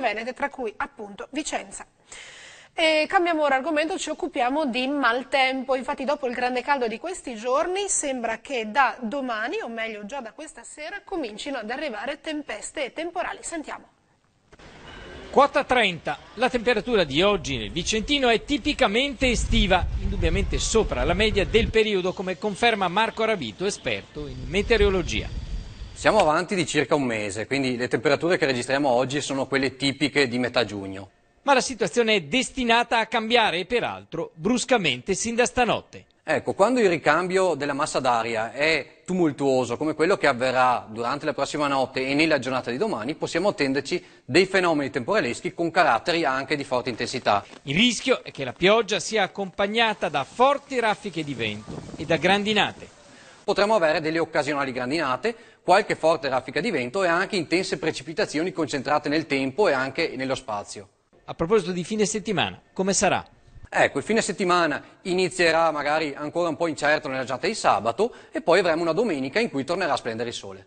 venete, tra cui appunto Vicenza. E cambiamo ora argomento, ci occupiamo di maltempo, infatti dopo il grande caldo di questi giorni sembra che da domani, o meglio già da questa sera, comincino ad arrivare tempeste e temporali. Sentiamo. Quota 30. La temperatura di oggi nel Vicentino è tipicamente estiva, indubbiamente sopra la media del periodo, come conferma Marco Rabito, esperto in meteorologia. Siamo avanti di circa un mese, quindi le temperature che registriamo oggi sono quelle tipiche di metà giugno. Ma la situazione è destinata a cambiare e peraltro bruscamente sin da stanotte. Ecco, quando il ricambio della massa d'aria è tumultuoso, come quello che avverrà durante la prossima notte e nella giornata di domani, possiamo attenderci dei fenomeni temporaleschi con caratteri anche di forte intensità. Il rischio è che la pioggia sia accompagnata da forti raffiche di vento e da grandinate potremmo avere delle occasionali grandinate, qualche forte raffica di vento e anche intense precipitazioni concentrate nel tempo e anche nello spazio. A proposito di fine settimana, come sarà? Ecco, il fine settimana inizierà magari ancora un po' incerto nella giornata di sabato e poi avremo una domenica in cui tornerà a splendere il sole.